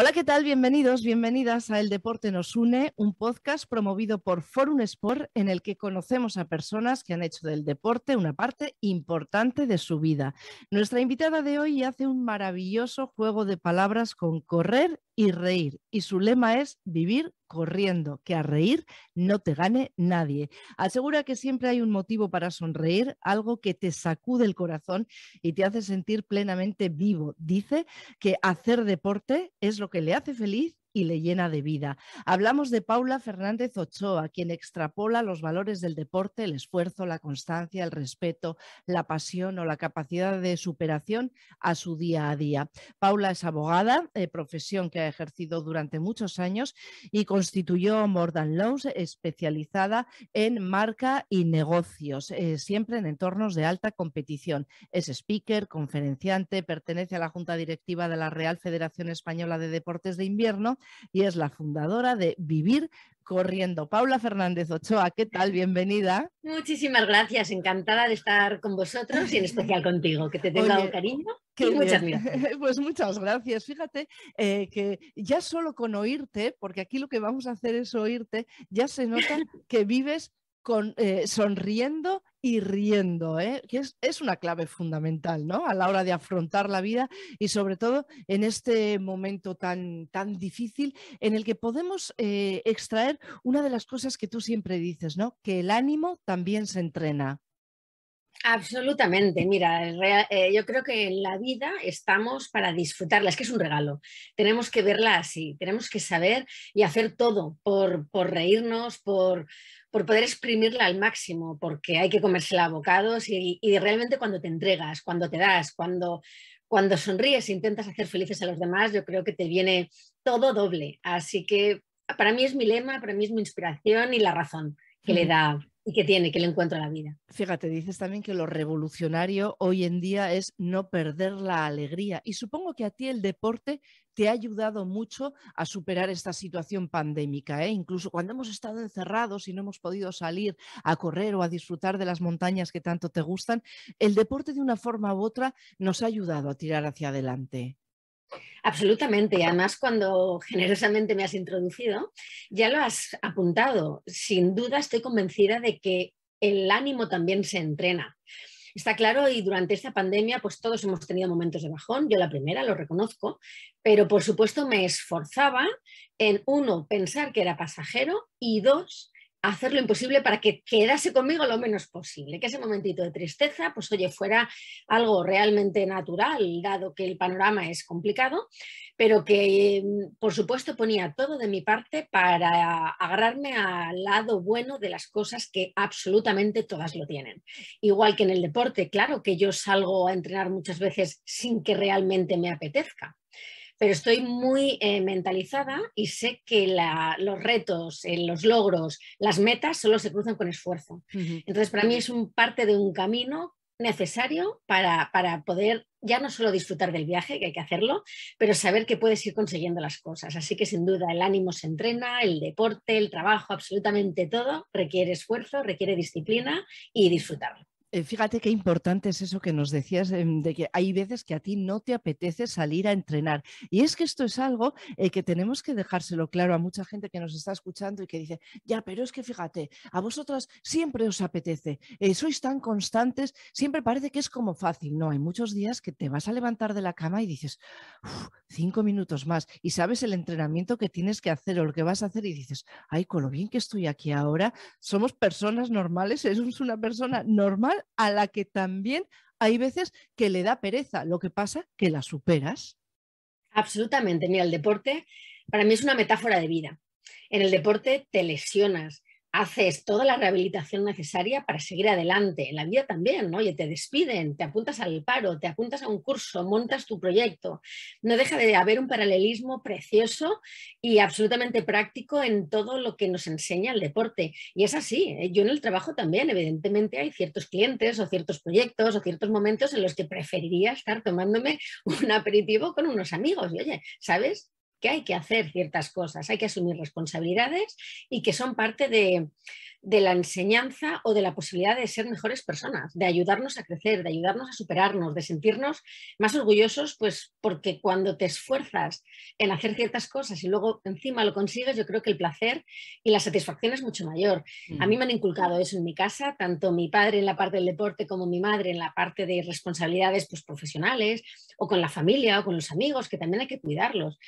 Hola, ¿qué tal? Bienvenidos, bienvenidas a El Deporte nos une, un podcast promovido por Forum Sport en el que conocemos a personas que han hecho del deporte una parte importante de su vida. Nuestra invitada de hoy hace un maravilloso juego de palabras con correr y reír. Y su lema es vivir corriendo, que a reír no te gane nadie. Asegura que siempre hay un motivo para sonreír, algo que te sacude el corazón y te hace sentir plenamente vivo. Dice que hacer deporte es lo que le hace feliz y le llena de vida. Hablamos de Paula Fernández Ochoa, quien extrapola los valores del deporte, el esfuerzo, la constancia, el respeto, la pasión o la capacidad de superación a su día a día. Paula es abogada, eh, profesión que ha ejercido durante muchos años y constituyó Mordan Laws, especializada en marca y negocios, eh, siempre en entornos de alta competición. Es speaker, conferenciante, pertenece a la Junta Directiva de la Real Federación Española de Deportes de Invierno y es la fundadora de Vivir Corriendo. Paula Fernández Ochoa, ¿qué tal? Bienvenida. Muchísimas gracias, encantada de estar con vosotros y en especial contigo, que te tenga cariño. muchas gracias. Pues muchas gracias. Fíjate eh, que ya solo con oírte, porque aquí lo que vamos a hacer es oírte, ya se nota que vives con, eh, sonriendo y riendo, ¿eh? que es, una clave fundamental a la hora de afrontar la vida y sobre todo en este momento tan, tan difícil en el que podemos eh, extraer una de las cosas que tú siempre dices, que el ánimo también se entrena. Absolutamente, mira, yo creo que en la vida estamos para disfrutarla, es que es un regalo, tenemos que verla así, tenemos que saber y hacer todo por reírnos, por, por poder exprimirla al máximo, porque hay que comérsela a bocados y, realmente cuando te entregas, cuando te das, cuando, cuando sonríes e intentas hacer felices a los demás, yo creo que te viene todo doble. Así que para mí es mi lema, para mí es mi inspiración y la razón que le da y que tiene, que le encuentra la vida. Fíjate, dices también que lo revolucionario hoy en día es no perder la alegría. Y supongo que a ti el deporte te ha ayudado mucho a superar esta situación pandémica. ¿eh? Incluso cuando hemos estado encerrados y no hemos podido salir a correr o a disfrutar de las montañas que tanto te gustan, el deporte de una forma u otra nos ha ayudado a tirar hacia adelante. Absolutamente. y Además, cuando generosamente me has introducido, ya lo has apuntado. Sin duda estoy convencida de que el ánimo también se entrena. Está claro, y durante esta pandemia, pues todos hemos tenido momentos de bajón, yo la primera, lo reconozco, pero por supuesto me esforzaba en, uno, pensar que era pasajero y dos, hacer lo imposible para que quedase conmigo lo menos posible, que ese momentito de tristeza, pues oye, fuera algo realmente natural, dado que el panorama es complicado, pero que por supuesto ponía todo de mi parte para agarrarme al lado bueno de las cosas que absolutamente todas lo tienen. Igual que en el deporte, claro que yo salgo a entrenar muchas veces sin que realmente me apetezca pero estoy muy eh, mentalizada y sé que los retos, eh, los logros, las metas solo se cruzan con esfuerzo. Entonces, para mí es un parte de un camino necesario para, para, poder ya no solo disfrutar del viaje, que hay que hacerlo, pero saber que puedes ir consiguiendo las cosas. Así que sin duda el ánimo se entrena, el deporte, el trabajo, absolutamente todo requiere esfuerzo, requiere disciplina y disfrutarlo. Eh, fíjate qué importante es eso que nos decías, em, de que hay veces que a ti no te apetece salir a entrenar. Y es que esto es algo eh, que tenemos que dejárselo claro a mucha gente que nos está escuchando y que dice, ya, pero es que fíjate, a vosotras siempre os apetece, eh, sois tan constantes, siempre parece que es como fácil. No, hay muchos días que te vas a levantar de la cama y dices, cinco minutos más, y sabes el entrenamiento que tienes que hacer o lo que vas a hacer y dices, ay, con lo bien que estoy aquí ahora, somos personas normales, eres una persona normal a la que también hay veces que le da pereza. Lo que pasa que la superas. Absolutamente. Mira, el deporte para mí es una metáfora de vida. En el deporte te lesionas, haces toda la rehabilitación necesaria para seguir adelante. En la vida también, ¿no? Y te despiden, te apuntas al paro, te apuntas a un curso, montas tu proyecto. No deja de haber un paralelismo precioso y absolutamente práctico en todo lo que nos enseña el deporte. Y es así, ¿eh? yo en el trabajo también, evidentemente, hay ciertos clientes o ciertos proyectos o ciertos momentos en los que preferiría estar tomándome un aperitivo con unos amigos. Y oye, ¿sabes? que hay que hacer ciertas cosas, hay que asumir responsabilidades y que son parte de, la enseñanza o de la posibilidad de ser mejores personas, de ayudarnos a crecer, de ayudarnos a superarnos, de sentirnos más orgullosos, pues porque cuando te esfuerzas en hacer ciertas cosas y luego encima lo consigues, yo creo que el placer y la satisfacción es mucho mayor. A mí mm. me han inculcado eso en mi casa, tanto mi padre en la parte del deporte como mi madre en la parte de responsabilidades pues, profesionales o con la familia o con los amigos, que también hay que cuidarlos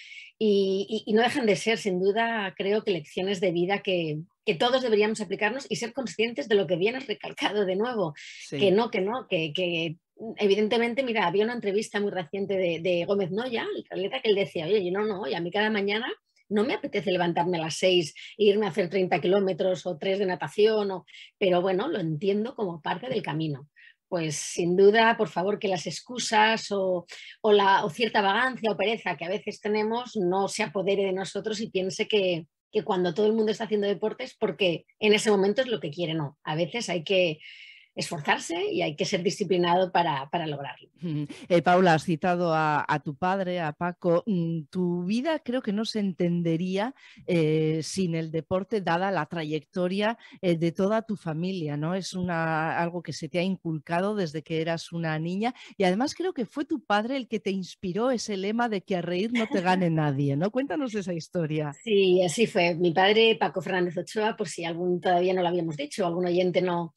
y, no dejan de ser, sin duda, creo que lecciones de vida que, todos deberíamos aplicarnos y ser conscientes de lo que viene recalcado de nuevo, que no, que no, que, evidentemente, mira, había una entrevista muy reciente de, Gómez Noya, el atleta que él decía, oye, yo no, no, y a mí cada mañana no me apetece levantarme a las seis e irme a hacer 30 kilómetros o tres de natación, pero bueno, lo entiendo como parte del camino pues sin duda, por favor, que las excusas o, o, la, o cierta vagancia o pereza que a veces tenemos no se apodere de nosotros y piense que, que cuando todo el mundo está haciendo deportes porque en ese momento es lo que quiere, no. A veces hay que esforzarse y hay que ser disciplinado para, lograrlo. Eh, Paula, has citado a, tu padre, a Paco. Mm, tu vida creo que no se entendería eh, sin el deporte, dada la trayectoria eh, de toda tu familia, ¿no? Es una, algo que se te ha inculcado desde que eras una niña y además creo que fue tu padre el que te inspiró ese lema de que a reír no te gane nadie, ¿no? Cuéntanos esa historia. Sí, así fue. Mi padre, Paco Fernández Ochoa, por si algún todavía no lo habíamos dicho, algún oyente no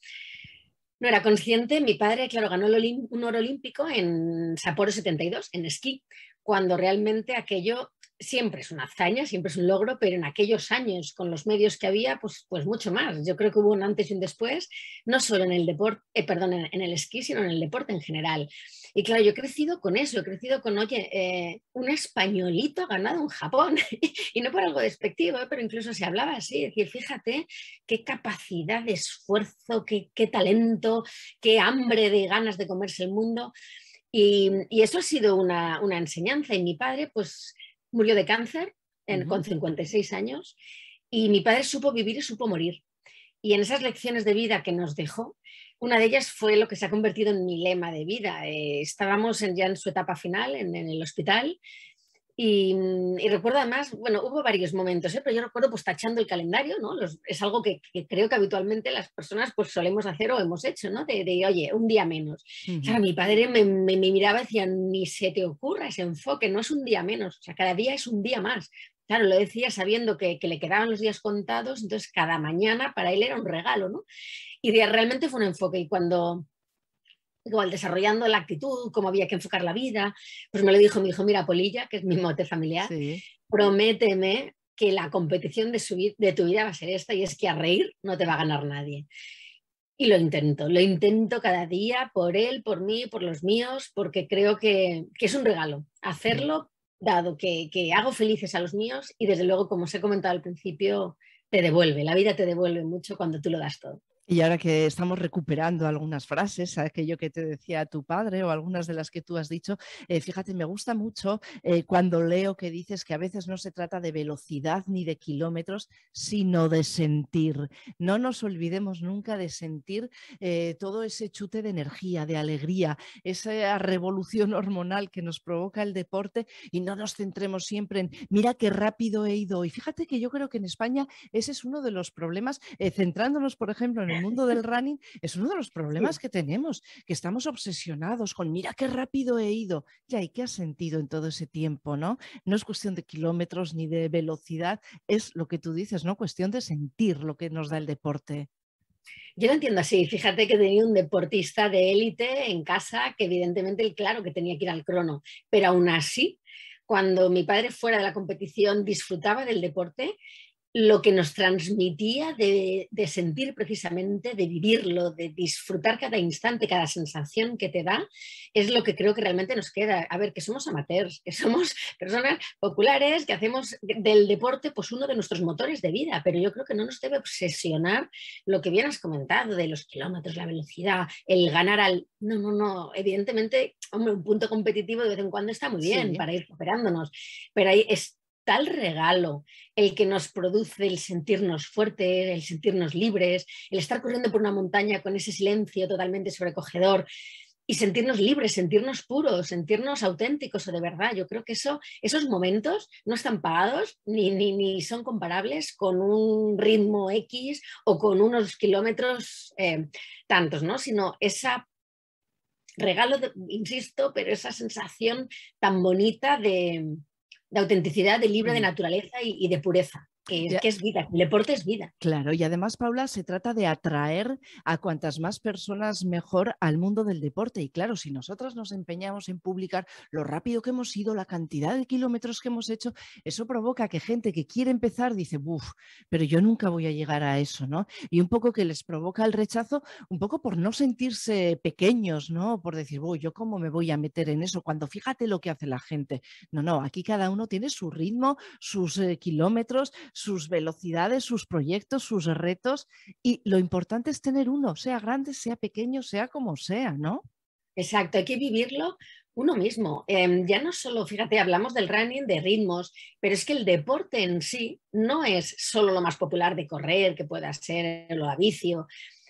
no era consciente. Mi padre, claro, ganó un oro olímpico en Sapporo 72, en esquí, cuando realmente aquello siempre es una hazaña, siempre es un logro, pero en aquellos años, con los medios que había, pues, pues mucho más. Yo creo que hubo un antes y un después, no solo en el deporte, eh, perdón, en, el esquí, sino en el deporte en general. Y claro, yo he crecido con eso, he crecido con, oye, eh, un españolito ha ganado un Japón, y no por algo despectivo, pero incluso se hablaba así, es decir, fíjate qué capacidad de esfuerzo, qué, qué talento, qué hambre de ganas de comerse el mundo. Y, y, eso ha sido una, una, enseñanza. Y mi padre, pues murió de cáncer en, con 56 años y mi padre supo vivir y supo morir. Y en esas lecciones de vida que nos dejó, una de ellas fue lo que se ha convertido en mi lema de vida. Eh, estábamos ya en su etapa final, en el hospital, Mm, y, recuerdo además, bueno, hubo varios momentos, ¿eh? pero yo recuerdo pues tachando el calendario, ¿no? es algo que, creo que habitualmente las personas pues solemos hacer o hemos hecho, ¿no? De, oye, un día menos. mi padre me, miraba y decía, ni se te ocurra ese enfoque, no es un día menos, o sea, cada día es un día más. Claro, lo decía sabiendo que, le quedaban los días contados, entonces cada mañana para él era un regalo, ¿no? Y realmente fue un enfoque. Y cuando igual desarrollando la actitud, cómo había que enfocar la vida. Pues me lo dijo mi hijo, mira, Polilla, que es mi mote familiar, prométeme que la competición de, de tu vida va a ser esta y es que a reír no te va a ganar nadie. Y lo intento, lo intento cada día por él, por mí, por los míos, porque creo que, es un regalo hacerlo, dado que, que hago felices a los míos y desde luego, como os he comentado al principio, te devuelve, la vida te devuelve mucho cuando tú lo das todo. Y ahora que estamos recuperando algunas frases, aquello que te decía tu padre o algunas de las que tú has dicho, eh, fíjate, me gusta mucho eh, cuando leo que dices que a veces no se trata de velocidad ni de kilómetros, sino de sentir. No nos olvidemos nunca de sentir eh, todo ese chute de energía, de alegría, esa revolución hormonal que nos provoca el deporte y no nos centremos siempre en, mira qué rápido he ido. Y fíjate que yo creo que en España ese es uno de los problemas, centrándonos, por ejemplo, en el mundo del running es uno de los problemas que tenemos, que estamos obsesionados con, mira qué rápido he ido, ya, ¿y qué has sentido en todo ese tiempo? No, no es cuestión de kilómetros ni de velocidad, es lo que tú dices, ¿no? Cuestión de sentir lo que nos da el deporte. Yo lo entiendo así. Fíjate que tenía un deportista de élite en casa que evidentemente, claro, que tenía que ir al crono, pero aún así, cuando mi padre fuera de la competición disfrutaba del deporte lo que nos transmitía de, sentir precisamente, de vivirlo, de disfrutar cada instante, cada sensación que te da, es lo que creo que realmente nos queda. A ver, que somos amateurs, que somos personas populares, que hacemos del deporte pues uno de nuestros motores de vida, pero yo creo que no nos debe obsesionar lo que bien has comentado de los kilómetros, la velocidad, el ganar al... No, no, no, evidentemente, hombre, un punto competitivo de vez en cuando está muy bien para ir superándonos, pero ahí es tal regalo el que nos produce el sentirnos fuertes, el sentirnos libres, el estar corriendo por una montaña con ese silencio totalmente sobrecogedor y sentirnos libres, sentirnos puros, sentirnos auténticos o de verdad. Yo creo que eso, esos momentos no están pagados ni, ni, son comparables con un ritmo X o con unos kilómetros eh, tantos, ¿no? Sino esa regalo, insisto, pero esa sensación tan bonita de, de autenticidad, de libre de mm. naturaleza y, y de pureza que, es, vida, el deporte es vida. Claro, y además, Paula, se trata de atraer a cuantas más personas mejor al mundo del deporte. Y claro, si nosotras nos empeñamos en publicar lo rápido que hemos ido, la cantidad de kilómetros que hemos hecho, eso provoca que gente que quiere empezar dice, uff, pero yo nunca voy a llegar a eso, ¿no? Y un poco que les provoca el rechazo, un poco por no sentirse pequeños, ¿no? Por decir, yo cómo me voy a meter en eso cuando fíjate lo que hace la gente. No, no, aquí cada uno tiene su ritmo, sus eh, kilómetros, sus velocidades, sus proyectos, sus retos y lo importante es tener uno, sea grande, sea pequeño, sea como sea, ¿no? Exacto, hay que vivirlo uno mismo. Em, ya no solo, fíjate, hablamos del running, de ritmos, pero es que el deporte en sí no es solo lo más popular de correr, que pueda ser lo a vicio.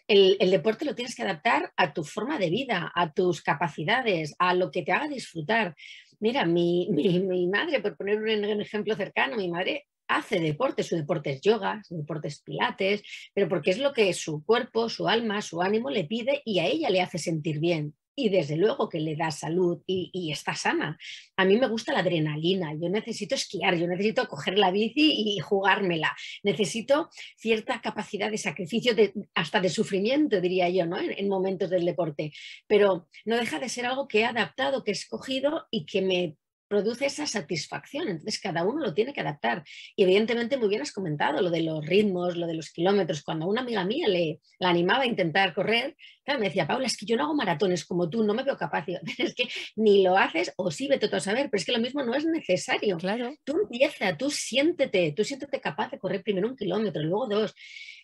El, deporte lo tienes que adaptar a tu forma de vida, a tus capacidades, a lo que te haga disfrutar. Mira, mi, mi madre, por poner un ejemplo cercano, mi madre hace deporte, su deporte es yoga, su deporte es pilates, pero porque es lo que su cuerpo, su alma, su ánimo le pide y a ella le hace sentir bien. Y desde luego que le da salud y, está sana. A mí me gusta la adrenalina, yo necesito esquiar, yo necesito coger la bici y jugármela, necesito cierta capacidad de sacrificio, hasta de sufrimiento, diría yo, ¿no? en, en momentos del deporte. Pero no deja de ser algo que he adaptado, que he escogido y que me produce esa satisfacción. Entonces cada uno lo tiene que adaptar. Y evidentemente muy bien has comentado lo de los ritmos, lo de los kilómetros. Cuando una amiga mía le la animaba a intentar correr, me decía, Paula, es que yo no hago maratones como tú, no me veo capaz. es que ni lo haces o sí, vete todo a saber, pero es que lo mismo no es necesario. Claro. Tú empieza, tú siéntete, tú siéntete capaz de correr primero un kilómetro, luego dos.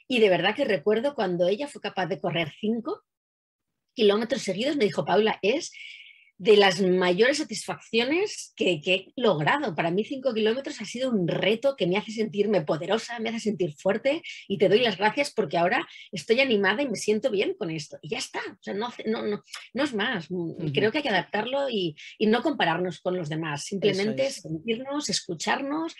Y de verdad que recuerdo cuando ella fue capaz de correr cinco kilómetros seguidos, me dijo, Paula, es de las mayores satisfacciones que, he logrado. Para mí, cinco kilómetros ha sido un reto que me hace sentirme poderosa, me hace sentir fuerte y te doy las gracias porque ahora estoy animada y me siento bien con esto. Y ya está, no, no, no, es más. Mm, creo que hay que adaptarlo y, no compararnos con los demás, simplemente sentirnos, escucharnos,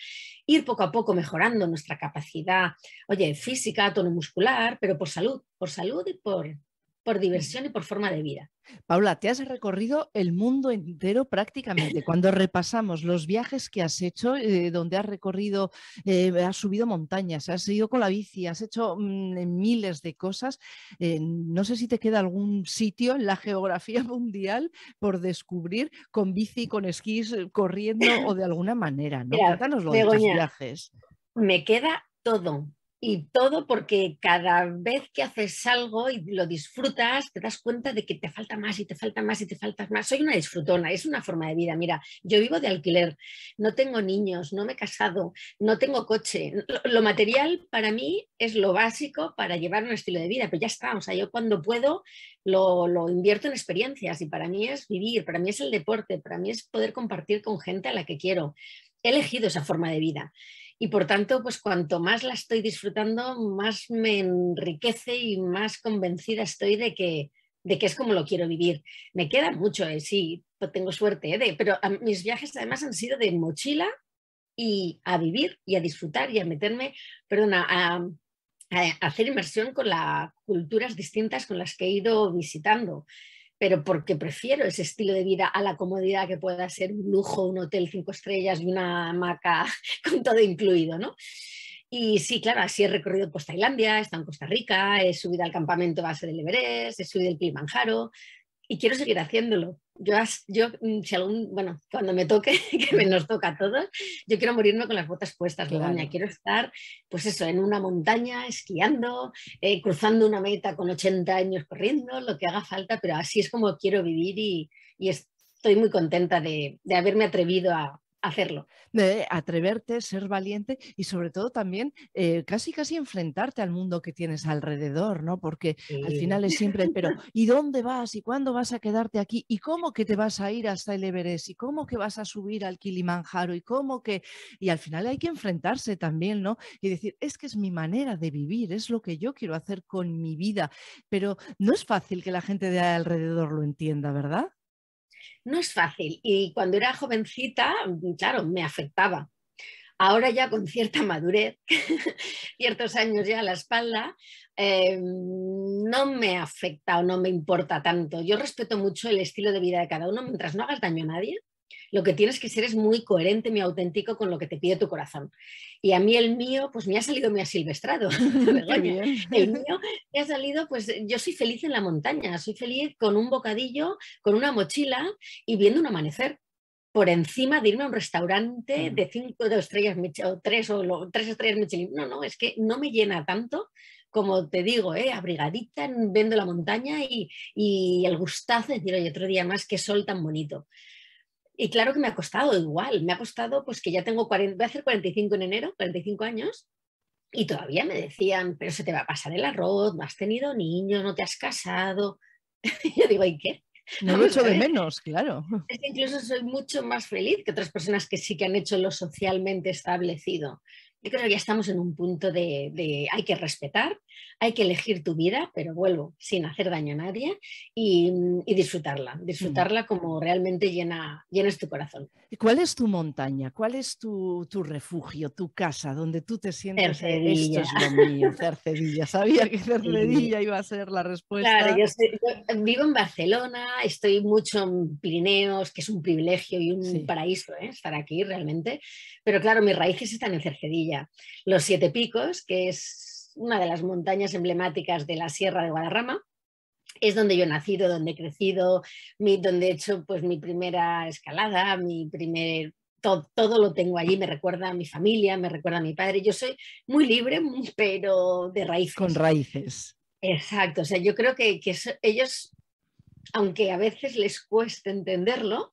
ir poco a poco mejorando nuestra capacidad, oye, física, tono muscular, pero por salud, por salud y por, por diversión y por forma de vida. Paula, te has recorrido el mundo entero prácticamente. Cuando repasamos los viajes que has hecho, eh, donde has recorrido, eh, has subido montañas, has ido con la bici, has hecho mm, miles de cosas. Eh, no sé si te queda algún sitio en la geografía mundial por descubrir con bici, con esquís, corriendo o de alguna manera. ¿no? los viajes. Me queda todo, y todo porque cada vez que haces algo y lo disfrutas, te das cuenta de que te falta más y te falta más y te faltas más. Soy una disfrutona, es una forma de vida. Mira, yo vivo de alquiler, no tengo niños, no me he casado, no tengo coche. Lo, material para mí es lo básico para llevar un estilo de vida, pero ya está. O sea, yo cuando puedo lo, lo invierto en experiencias y para mí es vivir, para mí es el deporte, para mí es poder compartir con gente a la que quiero. He elegido esa forma de vida y por tanto, pues cuanto más la estoy disfrutando, más me enriquece y más convencida estoy de que, de que es como lo quiero vivir. Me queda mucho, eh, sí, tengo suerte, eh, de, pero mis viajes además han sido de mochila y a vivir y a disfrutar y a meterme, perdona, a, a hacer inmersión con las culturas distintas con las que he ido visitando pero porque prefiero ese estilo de vida a la comodidad que pueda ser un lujo, un hotel cinco estrellas y una hamaca con todo incluido, ¿no? Y sí, claro, así he recorrido Costa Tailandia, he estado en Costa Rica, he subido al campamento base del Everest, he subido el Kilimanjaro, y quiero seguir haciéndolo. Yo, yo mm, si algún, bueno, cuando me toque, que me nos toca a todos, yo quiero morirme con las botas puestas, claro. Quiero estar, pues eso, en una montaña, esquiando, eh, cruzando una meta con 80 años corriendo, lo que haga falta, pero así es como quiero vivir y, y estoy muy contenta de, de haberme atrevido a, hacerlo. atreverte, ser valiente y sobre todo también eh, casi casi enfrentarte al mundo que tienes alrededor, ¿no? Porque al final es siempre, pero ¿y dónde vas? ¿Y cuándo vas a quedarte aquí? ¿Y cómo que te vas a ir hasta el Everest? ¿Y cómo que vas a subir al Kilimanjaro? ¿Y cómo que...? Y al final hay que enfrentarse también, ¿no? Y decir, es que es mi manera de vivir, es lo que yo quiero hacer con mi vida. Pero no es fácil que la gente de alrededor lo entienda, ¿verdad? No es fácil y cuando era jovencita, mm, claro, me afectaba. Ahora ya con cierta madurez, ciertos años ya a la espalda, em, no me afecta o no me importa tanto. Yo respeto mucho el estilo de vida de cada uno mientras no hagas daño a nadie lo que tienes que ser es muy coherente, muy auténtico con lo que te pide tu corazón. Y a mí el mío, pues me ha salido muy asilvestrado. el mío me ha salido, pues yo soy feliz en la montaña, soy feliz con un bocadillo, con una mochila y viendo un amanecer por encima de irme a un restaurante de cinco de estrellas o tres o estrellas Michelin. No, no, es que no me llena tanto como te digo, ¿eh? abrigadita, viendo la montaña y, y el gustazo de decir, oye, otro día más, qué sol tan bonito. Y claro que me ha costado igual, me ha costado pues que ya tengo 40, voy a hacer 45 en enero, 45 años, y todavía me decían, pero se te va a pasar el arroz, no has tenido niño, no te has casado. Yo digo, ¿y qué? No lo lo echo de menos, claro. Es que incluso soy mucho más feliz que otras personas que sí que han hecho lo socialmente establecido yo creo que ya estamos en un punto de, hay que respetar, hay que elegir tu vida, pero vuelvo sin hacer daño a nadie y, disfrutarla, disfrutarla como realmente llena, llenas tu corazón. ¿Y cuál es tu montaña? ¿Cuál es tu, refugio, tu casa, donde tú te sientes? Eh, Cercedilla. Cercedilla. Sabía que Cercedilla iba a ser la respuesta. Claro, yo, vivo en Barcelona, estoy mucho en Pirineos, que es un privilegio y un paraíso eh, estar aquí realmente, pero claro, mis raíces están en Cercedilla los Siete Picos, que es una de las montañas emblemáticas de la Sierra de Guadarrama, es donde yo he nacido, donde he crecido, donde he hecho pues, mi primera escalada, mi primer todo, lo tengo allí, me recuerda a mi familia, me recuerda a mi padre. Yo soy muy libre, pero de raíces. Con raíces. Exacto, o sea, yo creo que, que ellos, aunque a veces les cueste entenderlo,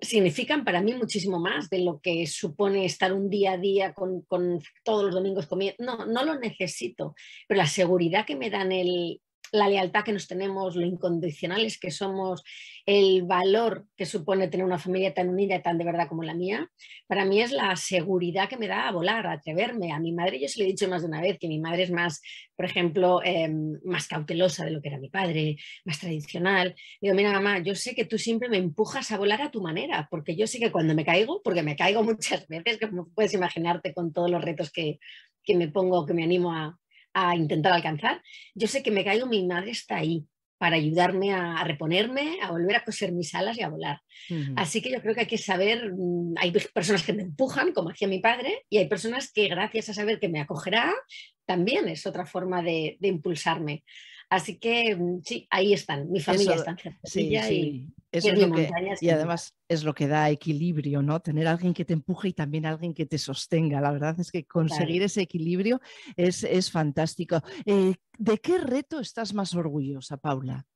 significan para mí muchísimo más de lo que supone estar un día a día con, con todos los domingos comiendo. No, no lo necesito, pero la seguridad que me dan el, la lealtad que nos tenemos, lo incondicionales que somos, el valor que supone tener una familia tan unida y tan de verdad como la mía, para mí es la seguridad que me da a volar, a atreverme. A mi madre yo se lo he dicho más de una vez, que mi madre es más, por ejemplo, em, más cautelosa de lo que era mi padre, más tradicional. Digo, mira mamá, yo sé que tú siempre me empujas a volar a tu manera, porque yo sé que cuando me caigo, porque me caigo muchas veces, como puedes imaginarte con todos los retos que me pongo, que me animo a, a intentar alcanzar, yo sé que me caigo, mi madre está ahí para ayudarme a, reponerme, a volver a coser mis alas y a volar. Así que yo creo que hay que saber, mm, hay personas que me empujan, como hacía mi padre, y hay personas que gracias a saber que me acogerá, también es otra forma de, impulsarme. Así que mm, sí, ahí están, mi familia está sí, y además es lo que da equilibrio, ¿no? Tener alguien que te empuje y también alguien que te sostenga. La verdad es que conseguir ese equilibrio es, fantástico. Eh, ¿De qué reto estás más orgullosa, Paula?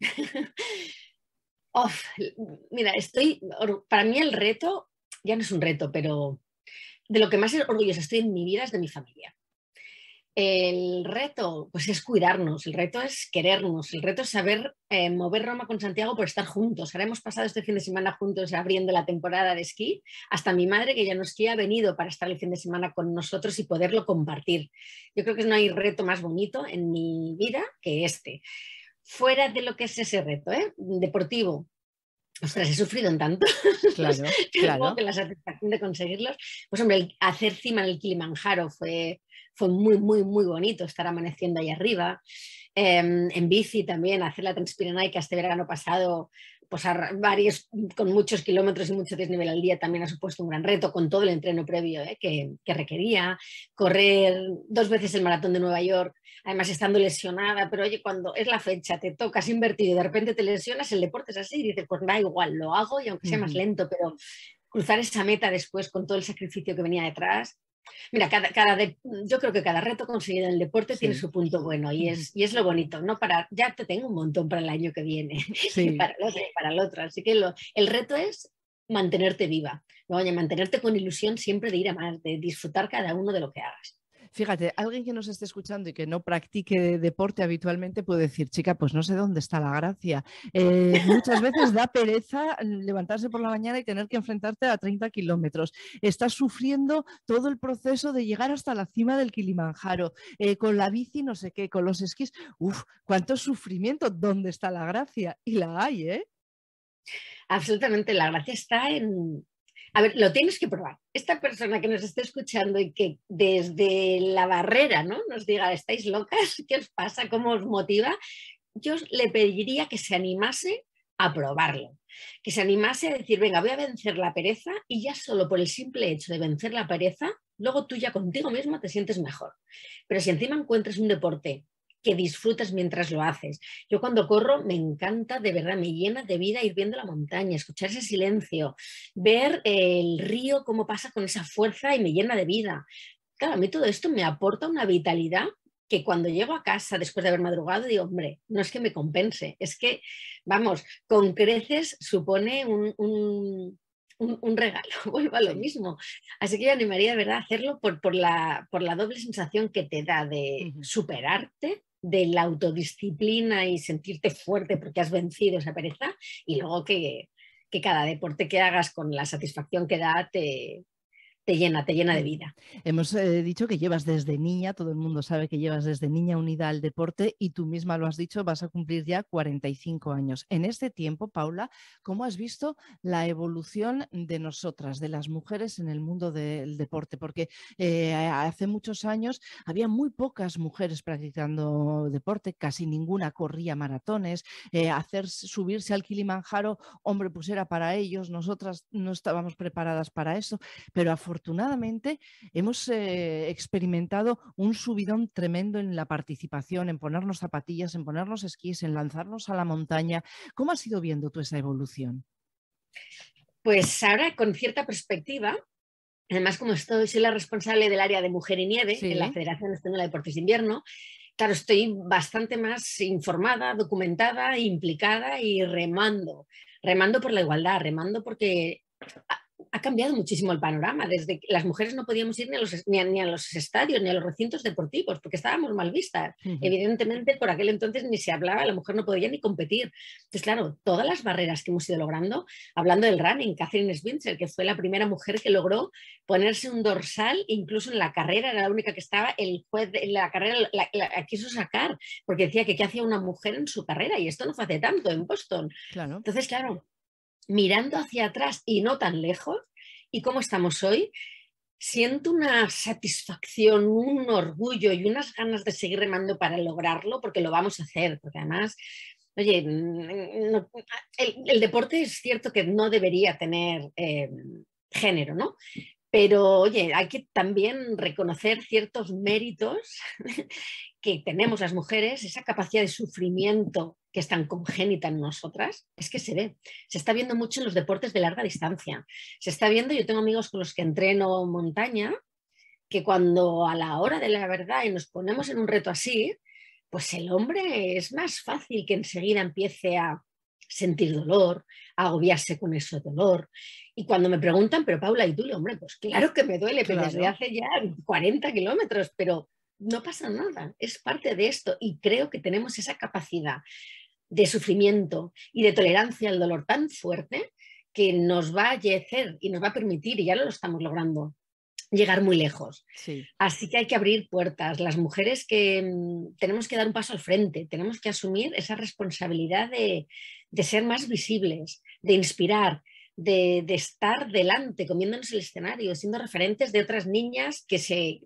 mira, estoy, para mí el reto, ya no es un reto, pero de lo que más orgullosa estoy en mi vida es de mi familia. El reto, pues es cuidarnos, el reto es querernos, el reto es saber eh, mover Roma con Santiago por estar juntos. Ahora hemos pasado este fin de semana juntos abriendo la temporada de esquí. Hasta mi madre, que ya no esquía, ha venido para estar el fin de semana con nosotros y poderlo compartir. Yo creo que no hay reto más bonito en mi vida que este. Fuera de lo que es ese reto, ¿eh? deportivo, ostras, he sufrido en tanto. Claro, claro. que la satisfacción de conseguirlos. Pues hombre, hacer cima en el Kilimanjaro fue, fue muy, muy, muy bonito estar amaneciendo ahí arriba. Em, en bici también, hacer la que este verano pasado pues varios, con muchos kilómetros y mucho desnivel al día también ha supuesto un gran reto, con todo el entreno previo ¿eh? que, requería, correr dos veces el maratón de Nueva York, además estando lesionada, pero oye, cuando es la fecha, te tocas invertido y de repente te lesionas, el deporte es así, y dices, pues da igual, lo hago y aunque sea más lento, pero cruzar esa meta después con todo el sacrificio que venía detrás, Mira, cada, cada mm, yo creo que cada reto conseguido en el deporte tiene su punto bueno y es, y es lo bonito, ¿no? Para, ya te tengo un montón para el año que viene para el otro, para el otro. Así que el reto es mantenerte viva, ¿no? a mantenerte con ilusión siempre de ir a más, de disfrutar cada uno de lo que hagas. Fíjate, alguien que nos esté escuchando y que no practique deporte habitualmente puede decir, chica, pues no sé dónde está la gracia. Eh, muchas veces da pereza levantarse por la mañana y tener que enfrentarte a 30 kilómetros. Estás sufriendo todo el proceso de llegar hasta la cima del Kilimanjaro, eh, con la bici, no sé qué, con los esquís. Uf, cuánto sufrimiento, ¿dónde está la gracia? Y la hay, ¿eh? Absolutamente, la gracia está en, a ver, lo tienes que probar. Esta persona que nos está escuchando y que desde la barrera ¿no? nos diga, ¿estáis locas? ¿Qué os pasa? ¿Cómo os motiva? Yo le pediría que se animase a probarlo, que se animase a decir, venga, voy a vencer la pereza y ya solo por el simple hecho de vencer la pereza, luego tú ya contigo mismo te sientes mejor. Pero si encima encuentras un deporte que disfrutas mientras lo haces. Yo cuando corro me encanta, de verdad, me llena de vida ir viendo la montaña, escuchar ese silencio, ver eh, el río, cómo pasa con esa fuerza y me llena de vida. Claro, a mí todo esto me aporta una vitalidad que cuando llego a casa después de haber madrugado digo, hombre, no es que me compense, es que, vamos, con creces supone un, regalo, vuelvo a lo mismo. Así que yo animaría de verdad a hacerlo por, por, la, por la doble sensación que te da de superarte de la autodisciplina y sentirte fuerte porque has vencido esa pereza y luego que, cada deporte que hagas con la satisfacción que da te, te llena, te llena de vida. Hemos eh, dicho que llevas desde niña, todo el mundo sabe que llevas desde niña unida al deporte y tú misma lo has dicho, vas a cumplir ya 45 años. En este tiempo, Paula, ¿cómo has visto la evolución de nosotras, de las mujeres en el mundo del deporte? Porque eh, hace muchos años había muy pocas mujeres practicando deporte, casi ninguna corría maratones, eh, hacer subirse al Kilimanjaro, hombre, pues era para ellos, nosotras no estábamos preparadas para eso, pero afortunadamente afortunadamente hemos eh, experimentado un subidón tremendo en la participación, en ponernos zapatillas, en ponernos esquís, en lanzarnos a la montaña. ¿Cómo has ido viendo tú esa evolución? Pues ahora con cierta perspectiva, además como estoy, soy la responsable del área de Mujer y Nieve en la Federación Española de Deportes de Invierno, claro, estoy bastante más informada, documentada, implicada y remando, remando por la igualdad, remando porque ha cambiado muchísimo el panorama. Desde que las mujeres no podíamos ir ni a, los, ni, a, los estadios, ni a los recintos deportivos, porque estábamos mal vistas. Evidentemente, por aquel entonces ni se hablaba, la mujer no podía ni competir. Entonces, claro, todas las barreras que hemos ido logrando, hablando del running, Catherine Swinzer, que fue la primera mujer que logró ponerse un dorsal, incluso en la carrera, era la única que estaba, el juez de la carrera la, quiso sacar, porque decía que qué hacía una mujer en su carrera, y esto no fue hace tanto en Boston. Entonces, claro, mirando hacia atrás y no tan lejos, y cómo estamos hoy, siento una satisfacción, un orgullo y unas ganas de seguir remando para lograrlo, porque lo vamos a hacer, porque además, oye, mm, mm, el, deporte es cierto que no debería tener eh, género, ¿no? Pero oye, hay que también reconocer ciertos méritos que tenemos las mujeres, esa capacidad de sufrimiento que es tan congénita en nosotras, es que se ve. Se está viendo mucho en los deportes de larga distancia. Se está viendo, yo tengo amigos con los que entreno montaña, que cuando a la hora de la verdad y nos ponemos en un reto así, pues el hombre es más fácil que enseguida empiece a sentir dolor, agobiarse con ese dolor. Y cuando me preguntan, pero Paula, ¿y tú hombre, pues claro que me duele, pero desde hace ya 40 kilómetros, pero no pasa nada, es parte de esto y creo que tenemos esa capacidad de sufrimiento y de tolerancia al dolor tan fuerte que nos va a yecer y nos va a permitir, y ya lo estamos logrando, llegar muy lejos. Así que hay que abrir puertas. Las mujeres que mm, tenemos que dar un paso al frente, tenemos que asumir esa responsabilidad de, de ser más visibles, de inspirar, de, estar delante, comiéndonos el escenario, siendo referentes de otras niñas que se,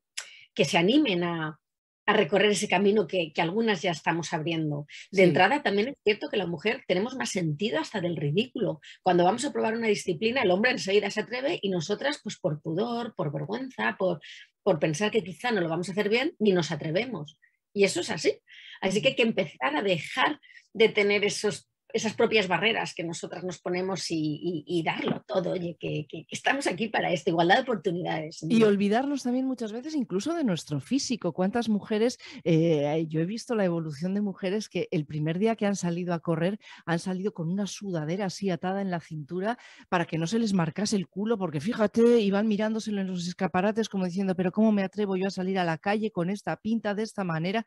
que se animen a, a recorrer ese camino que, que, algunas ya estamos abriendo. De entrada, también es cierto que la mujer tenemos más sentido hasta del ridículo. Cuando vamos a probar una disciplina, el hombre enseguida se atreve y nosotras, pues por pudor, por vergüenza, por, por pensar que quizá no lo vamos a hacer bien, ni nos atrevemos. Y eso es así. Así que hay que empezar a dejar de tener esos esas propias barreras que nosotras nos ponemos y, darlo todo, oye, que, estamos aquí para esta igualdad de oportunidades. Y olvidarnos también muchas veces incluso de nuestro físico. ¿Cuántas mujeres, eh, yo he visto la evolución de mujeres que el primer día que han salido a correr han salido con una sudadera así atada en la cintura para que no se les marcase el culo, porque fíjate, iban mirándose en los escaparates como diciendo, pero ¿cómo me atrevo yo a salir a la calle con esta pinta de esta manera?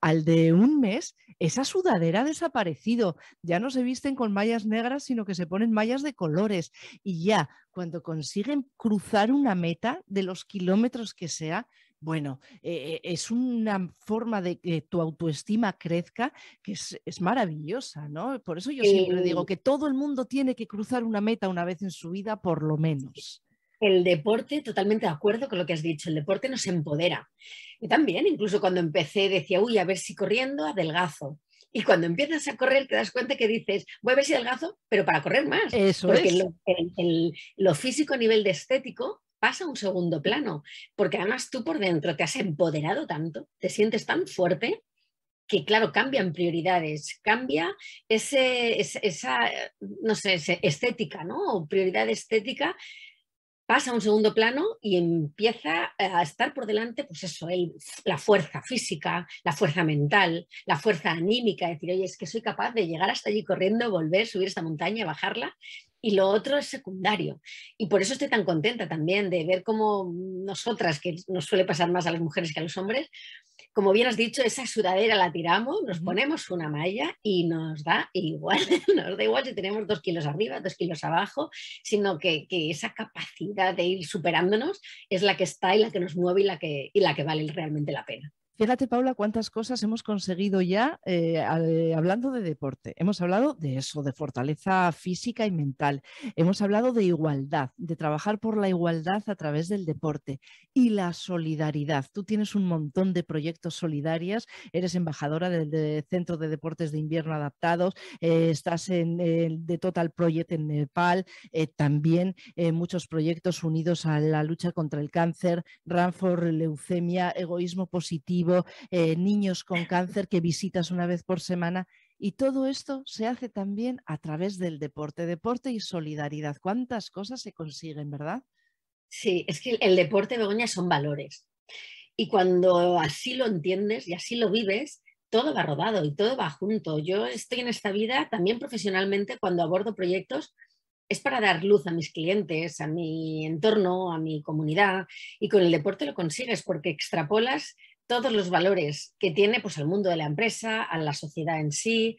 Al de un mes, esa sudadera ha desaparecido, ya no se visten con mallas negras, sino que se ponen mallas de colores. Y ya, cuando consiguen cruzar una meta de los kilómetros que sea, bueno, eh, eh, es una forma de que tu autoestima crezca que es, maravillosa, ¿no? Por eso yo siempre digo que todo el mundo tiene que cruzar una meta una vez en su vida, por lo menos. El deporte, totalmente de acuerdo con lo que has dicho, el deporte nos empodera. Y también, incluso cuando empecé, decía, uy, a ver si corriendo adelgazo. Y cuando empiezas a correr te das cuenta que dices, voy a ver si adelgazo, pero para correr más. Eso porque es. Lo, lo físico a nivel de estético pasa a un segundo plano, porque además tú por dentro te has empoderado tanto, te sientes tan fuerte que claro, cambian prioridades, cambia ese, esa, no sé, estética, ¿no? O prioridad estética pasa a un segundo plano y empieza a estar por delante, pues eso, la fuerza física, la fuerza mental, la fuerza anímica, decir, oye, es que soy capaz de llegar hasta allí corriendo, volver, subir esta montaña, bajarla, y lo otro es secundario. Y por eso estoy tan contenta también de ver cómo nosotras, que nos suele pasar más a las mujeres que a los hombres, como bien has dicho, esa sudadera la tiramos, nos ponemos una malla y nos da igual, nos da igual si tenemos dos kilos arriba, dos kilos abajo, sino que, esa capacidad de ir superándonos es la que está y la que nos mueve y la y la que vale realmente la pena. Fíjate, Paula, cuántas cosas hemos conseguido ya eh, hablando de deporte. Hemos hablado de eso, de fortaleza física y mental. Hemos hablado de igualdad, de trabajar por la igualdad a través del deporte y la solidaridad. Tú tienes un montón de proyectos solidarias, eres embajadora del Centro de Deportes de Invierno Adaptados, eh, estás en el de Total Project en Nepal, eh, también muchos proyectos unidos a la lucha contra el cáncer, Run for Leucemia, Egoísmo Positivo eh, niños con cáncer que visitas una vez por semana. Y todo esto se hace también a través del deporte, deporte y solidaridad. ¿Cuántas cosas se consiguen, verdad? Sí, es que el deporte, Begoña, son valores. Y cuando así lo entiendes y así lo vives, todo va rodado y todo va junto. Yo estoy en esta vida también profesionalmente cuando abordo proyectos es para dar luz a mis clientes, a mi entorno, a mi comunidad y con el deporte lo consigues porque extrapolas todos los valores que tiene pues, al mundo de la empresa, a la sociedad en sí,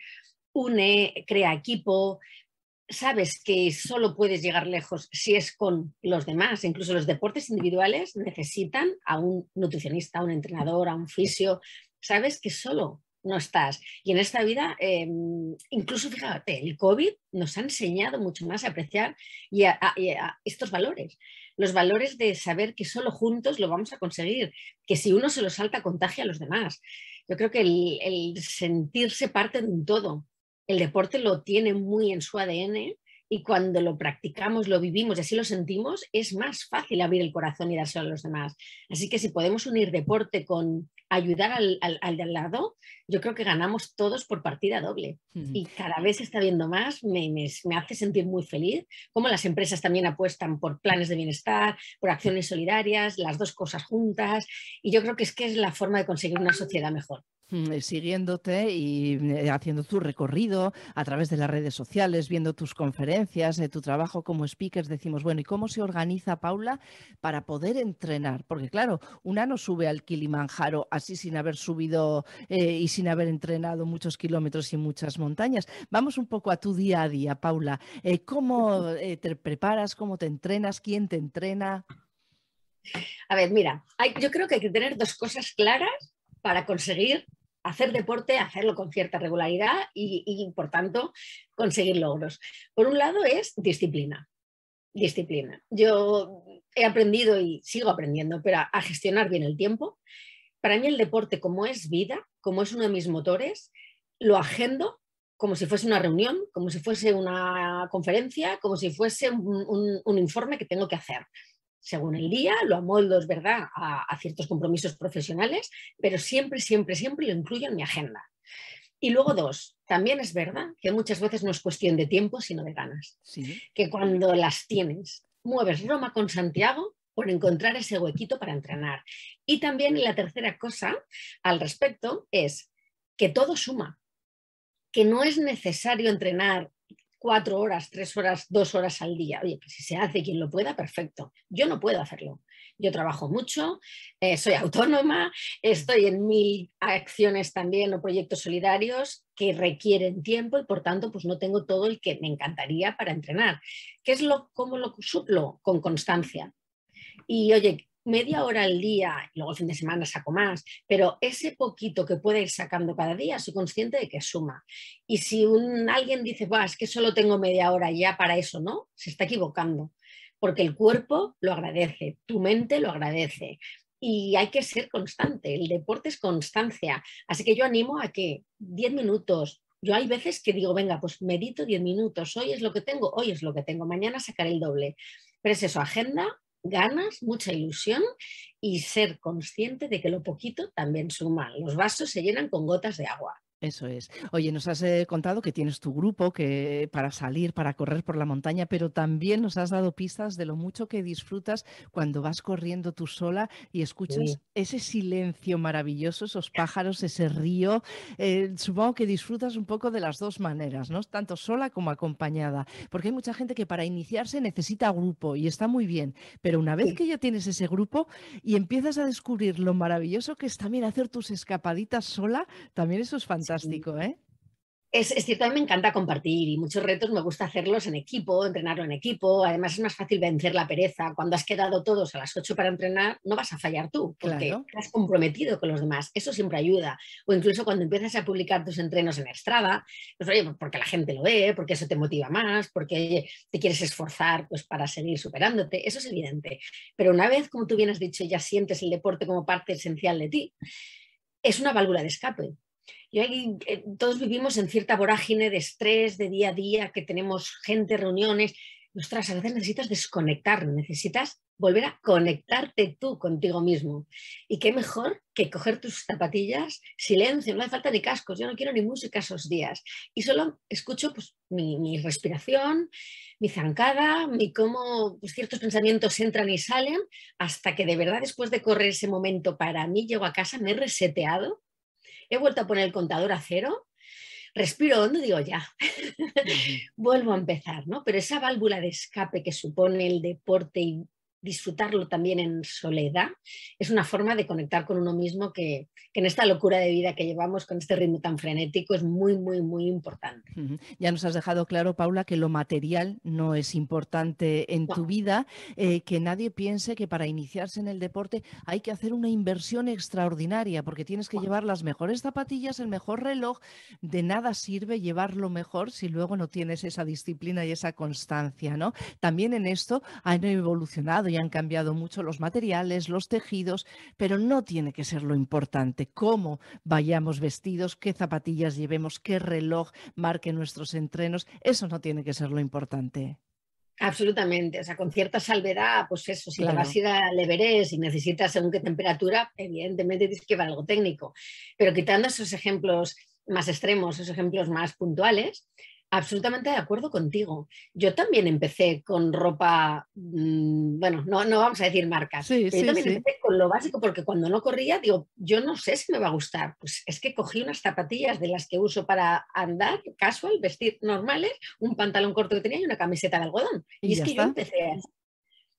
une, crea equipo, sabes que solo puedes llegar lejos si es con los demás. Incluso los deportes individuales necesitan a un nutricionista, a un entrenador, a un fisio. Sabes que solo no estás. Y en esta vida, eh, incluso fíjate, el COVID nos ha enseñado mucho más a apreciar y a estos valores los valores de saber que solo juntos lo vamos a conseguir, que si uno se lo salta contagia a los demás. Yo creo que el, sentirse parte de un todo, el deporte lo tiene muy en su ADN y cuando lo practicamos, lo vivimos y así lo sentimos, es más fácil abrir el corazón y darse a los demás. Así que si podemos unir deporte con ayudar al, al, al, de al lado, yo creo que ganamos todos por partida doble. Y cada vez está viendo más, me, me, me, hace sentir muy feliz, como las empresas también apuestan por planes de bienestar, por acciones solidarias, las dos cosas juntas. Y yo creo que es que es la forma de conseguir una sociedad mejor. Mm, eh, siguiéndote y eh, haciendo tu recorrido a través de las redes sociales, viendo tus conferencias, eh, tu trabajo como speakers, decimos, bueno, ¿y cómo se organiza Paula para poder entrenar? Porque claro, una no sube al Kilimanjaro así sin haber subido y sin haber entrenado muchos kilómetros y muchas montañas. Vamos un poco a tu día a día, Paula. ¿Cómo te preparas? ¿Cómo te entrenas? ¿Quién te entrena? A ver, mira, yo creo que hay que tener dos cosas claras para conseguir hacer deporte, hacerlo con cierta regularidad y, por tanto conseguir logros. Por un lado es disciplina. Disciplina. Yo he aprendido y sigo aprendiendo, pero a, gestionar bien el tiempo. Para mí el deporte, como es vida, como es uno de mis motores, lo agendo como si fuese una reunión, como si fuese una conferencia, como si fuese un informe que tengo que hacer según el día, lo amoldo, es verdad, a, ciertos compromisos profesionales, pero siempre, siempre, siempre lo incluyo en mi agenda. Y luego dos, también es verdad que muchas veces no es cuestión de tiempo, sino de ganas. Que cuando las tienes, mueves Roma con Santiago por encontrar ese huequito para entrenar. Y también la tercera cosa al respecto es que todo suma, que no es necesario entrenar cuatro horas, tres horas, dos horas al día. Oye, pues si se hace quien lo pueda, perfecto. Yo no puedo hacerlo. Yo trabajo mucho, eh, soy autónoma, estoy en mil acciones también o proyectos solidarios que requieren tiempo y por tanto pues no tengo todo el que me encantaría para entrenar. ¿Qué es lo, cómo lo suplo? Con constancia. Y oye, media hora al día, y luego el fin de semana saco más, pero ese poquito que puede ir sacando cada día, soy consciente de que suma. Y si un, alguien dice, es que solo tengo media hora ya para eso, ¿no? Se está equivocando, porque el cuerpo lo agradece, tu mente lo agradece. Y hay que ser constante, el deporte es constancia. Así que yo animo a que 10 minutos, yo hay veces que digo, venga, pues medito 10 minutos, hoy es lo que tengo, hoy es lo que tengo, mañana sacaré el doble. Pero es eso, agenda ganas, mucha ilusión y ser consciente de que lo poquito también suma. Los vasos se llenan con gotas de agua. Eso es. Oye, nos has eh, contado que tienes tu grupo que, para salir, para correr por la montaña, pero también nos has dado pistas de lo mucho que disfrutas cuando vas corriendo tú sola y escuchas ese silencio maravilloso, esos pájaros, ese río. Eh, supongo que disfrutas un poco de las dos maneras, ¿no? Tanto sola como acompañada. Porque hay mucha gente que para iniciarse necesita grupo y está muy bien, pero una vez que ya tienes ese grupo y empiezas a descubrir lo maravilloso que es también hacer tus escapaditas sola, también eso es fantástico fantástico, ¿eh? Es, cierto, a mí me encanta compartir y muchos retos me gusta hacerlos en equipo, entrenarlo en equipo. Además, es más fácil vencer la pereza. Cuando has quedado todos a las 8 para entrenar, no vas a fallar tú, porque estás comprometido con los demás. Eso siempre ayuda. O incluso cuando empiezas a publicar tus entrenos en la estrada, pues, pues, porque la gente lo ve, porque eso te motiva más, porque te quieres esforzar pues, para seguir superándote. Eso es evidente. Pero una vez, como tú bien has dicho, ya sientes el deporte como parte esencial de ti, es una válvula de escape yo eh, todos vivimos en cierta vorágine de estrés, de día a día, que tenemos gente, reuniones. Ostras, a veces necesitas desconectar, necesitas volver a conectarte tú contigo mismo. Y qué mejor que coger tus zapatillas, silencio, no hace falta ni cascos, yo no quiero ni música esos días. Y solo escucho pues, mi, respiración, mi zancada, mi cómo pues, ciertos pensamientos entran y salen, hasta que de verdad después de correr ese momento para mí, llego a casa, me he reseteado he vuelto a poner el contador a cero, respiro hondo, digo ya, vuelvo a empezar, ¿no? Pero esa válvula de escape que supone el deporte y disfrutarlo también en soledad, es una forma de conectar con uno mismo que, en esta locura de vida que llevamos, con este ritmo tan frenético, es muy, muy, muy importante. Ya nos has dejado claro, Paula, que lo material no es importante en tu vida, eh, que nadie piense que para iniciarse en el deporte hay que hacer una inversión extraordinaria, porque tienes que llevar las mejores zapatillas, el mejor reloj, de nada sirve llevarlo mejor si luego no tienes esa disciplina y esa constancia, ¿no? También en esto han evolucionado han cambiado mucho los materiales, los tejidos, pero no tiene que ser lo importante, cómo vayamos vestidos, qué zapatillas llevemos, qué reloj marque nuestros entrenos, eso no tiene que ser lo importante. Absolutamente, o sea, con cierta salvedad, pues eso, si la vas a ir al Everest y necesitas según qué temperatura, evidentemente tienes que va algo técnico. Pero quitando esos ejemplos más extremos, esos ejemplos más puntuales, absolutamente de acuerdo contigo. Yo también empecé con ropa, mm, bueno, no, no, vamos a decir marcas, pero yo también empecé con lo básico porque cuando no corría digo, yo no sé si me va a gustar. Pues es que cogí unas zapatillas de las que uso para andar, casual, vestir normales, un pantalón corto que tenía y una camiseta de algodón. Y, es que yo empecé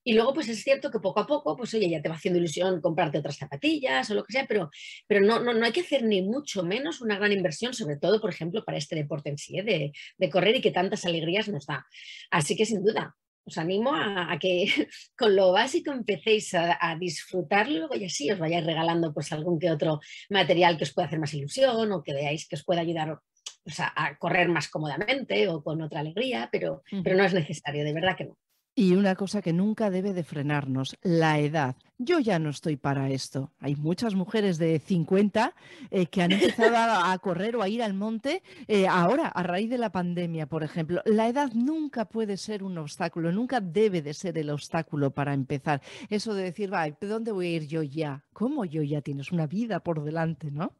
y luego, pues es cierto que poco a poco, pues oye, ya te va haciendo ilusión comprarte otras zapatillas o lo que sea, pero, pero no, no, hay que hacer ni mucho menos una gran inversión, sobre todo, por ejemplo, para este deporte en sí, ¿eh? de, correr y que tantas alegrías nos da. Así que sin duda, os animo a, que con lo básico empecéis a, disfrutarlo y así os vayáis regalando pues algún que otro material que os pueda hacer más ilusión o que veáis que os pueda ayudar pues, a, a, correr más cómodamente o con otra alegría, pero, pero no es necesario, de verdad que no. Y una cosa que nunca debe de frenarnos, la edad. Yo ya no estoy para esto. Hay muchas mujeres de 50 eh, que han empezado a, correr o a ir al monte eh, ahora, a raíz de la pandemia, por ejemplo. La edad nunca puede ser un obstáculo, nunca debe de ser el obstáculo para empezar. Eso de decir, va, ¿dónde voy a ir yo ya? ¿Cómo yo ya tienes una vida por delante, no?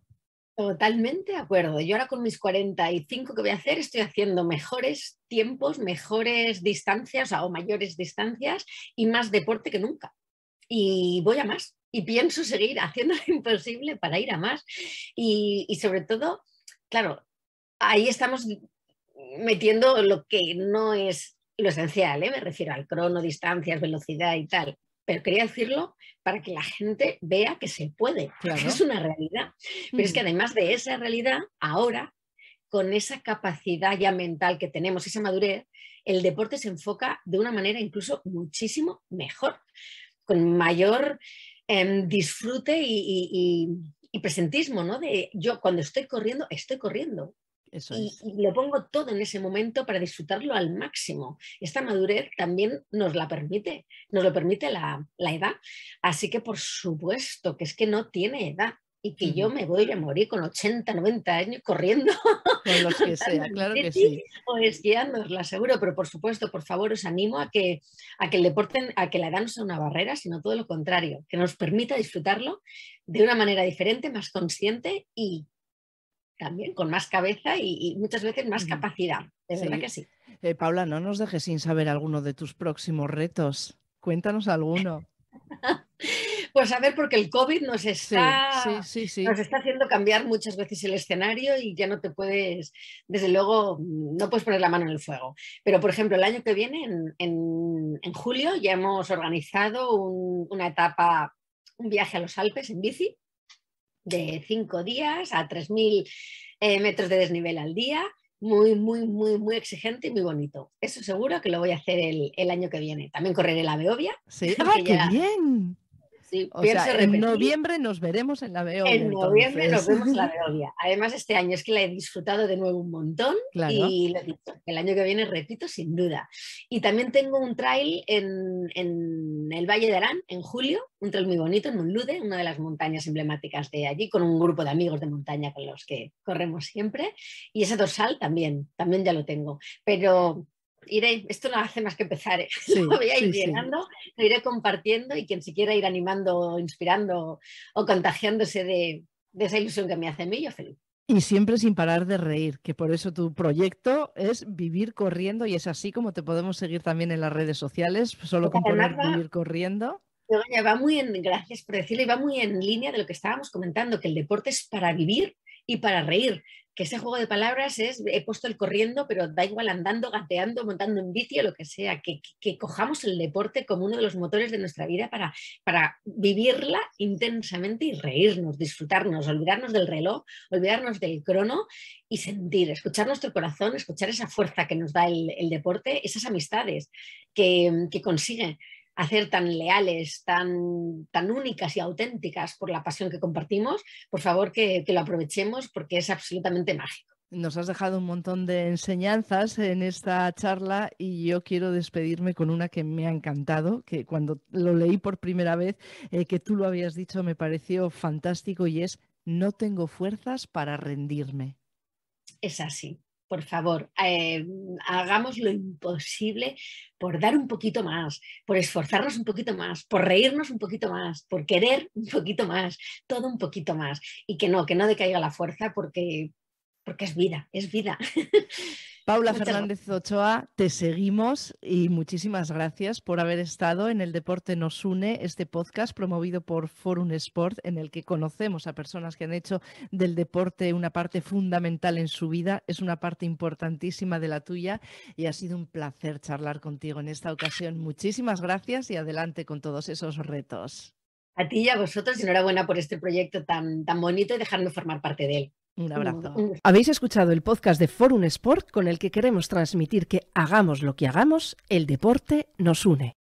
Totalmente de acuerdo. Yo ahora con mis 45 que voy a hacer, estoy haciendo mejores tiempos, mejores distancias o mayores distancias y más deporte que nunca. Y voy a más. Y pienso seguir haciendo lo imposible para ir a más. Y, sobre todo, claro, ahí estamos metiendo lo que no es lo esencial, ¿eh? me refiero al crono, distancias, velocidad y tal pero quería decirlo para que la gente vea que se puede, que es una realidad. Pero es que mm. además de esa realidad, ahora, con esa capacidad ya mental que tenemos, esa madurez, el deporte se enfoca de una manera incluso muchísimo mejor, con mayor em, disfrute y, presentismo, ¿no? De yo cuando estoy corriendo, estoy corriendo y, lo pongo todo en ese momento para disfrutarlo al máximo. Esta madurez también nos la permite, nos lo permite la, la edad. Así que por supuesto que es que no tiene edad y que yo me voy a morir con 80, 90 años corriendo. Con los que sea, claro que sí. O esquiando, os lo aseguro, pero por supuesto, por favor, os animo a que, a que el deporte, a que la edad no sea una barrera, sino todo lo contrario, que nos permita disfrutarlo de una manera diferente, más consciente y también con más cabeza y, muchas veces más capacidad. De verdad que sí. Eh, Paula, no nos dejes sin saber alguno de tus próximos retos. Cuéntanos alguno. pues a ver, porque el COVID nos está, nos está haciendo cambiar muchas veces el escenario y ya no te puedes, desde luego, no puedes poner la mano en el fuego. Pero, por ejemplo, el año que viene, en, julio, ya hemos organizado una etapa, un viaje a los Alpes en bici de cinco días a 3.000 eh, metros de desnivel al día, muy, muy, muy, muy exigente y muy bonito. Eso seguro que lo voy a hacer el, año que viene. También correré la Beovia. Sí, ¡Ah, qué bien en noviembre nos veremos en la Veolia. En noviembre nos vemos en la Veolia. Además, este año es que la he disfrutado de nuevo un montón y el año que viene repito sin duda. Y también tengo un trail en, el Valle de Arán en julio, un trail muy bonito en Monlude, una de las montañas emblemáticas de allí, con un grupo de amigos de montaña con los que corremos siempre. Y ese dorsal también, también ya lo tengo. Pero iré, esto no hace más que empezar, ¿eh? lo voy a ir llenando, lo iré compartiendo y quien se quiera ir animando, inspirando o contagiándose de, esa ilusión que me hace a mí, yo feliz. Y siempre sin parar de reír, que por eso tu proyecto es vivir corriendo y es así como te podemos seguir también en las redes sociales, pues solo pues con vivir corriendo. Va muy en, gracias por decirlo, y va muy en línea de lo que estábamos comentando, que el deporte es para vivir y para reír que ese juego de palabras es, he puesto el corriendo, pero da igual andando, gateando, montando en vicio, lo que sea, que, cojamos el deporte como uno de los motores de nuestra vida para, para vivirla intensamente y reírnos, disfrutarnos, olvidarnos del reloj, olvidarnos del crono y sentir, escuchar nuestro corazón, escuchar esa fuerza que nos da el, deporte, esas amistades que, que consigue hacer tan leales, tan, tan únicas y auténticas por la pasión que compartimos, por favor que, lo aprovechemos porque es absolutamente mágico. Nos has dejado un montón de enseñanzas en esta charla y yo quiero despedirme con una que me ha encantado, que cuando lo leí por primera vez, eh, que tú lo habías dicho, me pareció fantástico y es, no tengo fuerzas para rendirme. Es así por favor, eh, hagamos lo imposible por dar un poquito más, por esforzarnos un poquito más, por reírnos un poquito más, por querer un poquito más, todo un poquito más. Y que no, que no decaiga la fuerza porque, porque es vida, es vida. Paula Fernández Ochoa, te seguimos y muchísimas gracias por haber estado en El Deporte Nos Une, este podcast promovido por Forum Sport, en el que conocemos a personas que han hecho del deporte una parte fundamental en su vida, es una parte importantísima de la tuya y ha sido un placer charlar contigo en esta ocasión. Muchísimas gracias y adelante con todos esos retos. A ti y a vosotros, enhorabuena por este proyecto tan, tan bonito y dejarnos formar parte de él. Un mm, abrazo. Habéis escuchado el podcast de Forum Sport con el que queremos transmitir que hagamos lo que hagamos, el deporte nos une.